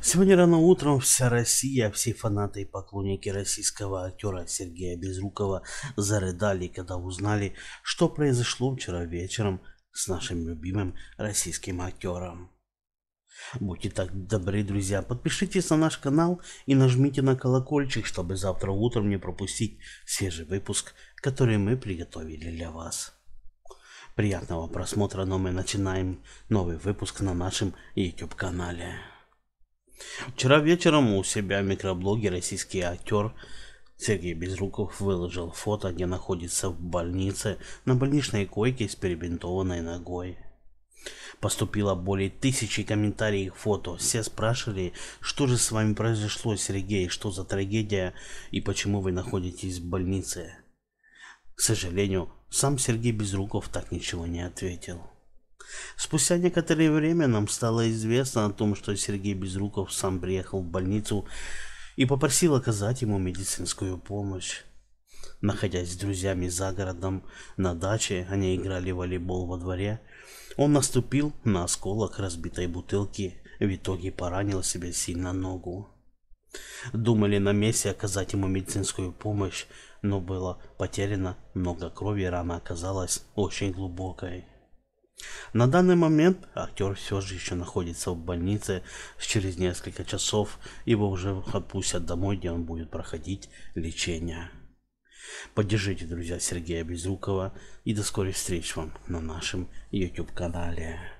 Сегодня рано утром вся Россия, все фанаты и поклонники российского актера Сергея Безрукова зарыдали, когда узнали, что произошло вчера вечером с нашим любимым российским актером. Будьте так добры, друзья, подпишитесь на наш канал и нажмите на колокольчик, чтобы завтра утром не пропустить свежий выпуск, который мы приготовили для вас. Приятного просмотра, но мы начинаем новый выпуск на нашем YouTube канале. Вчера вечером у себя в микроблоге российский актер Сергей Безруков выложил фото, где находится в больнице на больничной койке с перебинтованной ногой. Поступило более тысячи комментариев к фото. Все спрашивали, что же с вами произошло, Сергей, что за трагедия и почему вы находитесь в больнице. К сожалению, сам Сергей Безруков так ничего не ответил. Спустя некоторое время нам стало известно о том, что Сергей Безруков сам приехал в больницу и попросил оказать ему медицинскую помощь. Находясь с друзьями за городом на даче, они играли в волейбол во дворе. Он наступил на осколок разбитой бутылки, в итоге поранил себе сильно ногу. Думали на месте оказать ему медицинскую помощь, но было потеряно много крови, рана оказалась очень глубокой. На данный момент актер все же еще находится в больнице. Через несколько часов его уже отпустят домой, где он будет проходить лечение. Поддержите, друзья, Сергея Безрукова и до скорых встреч вам на нашем YouTube-канале.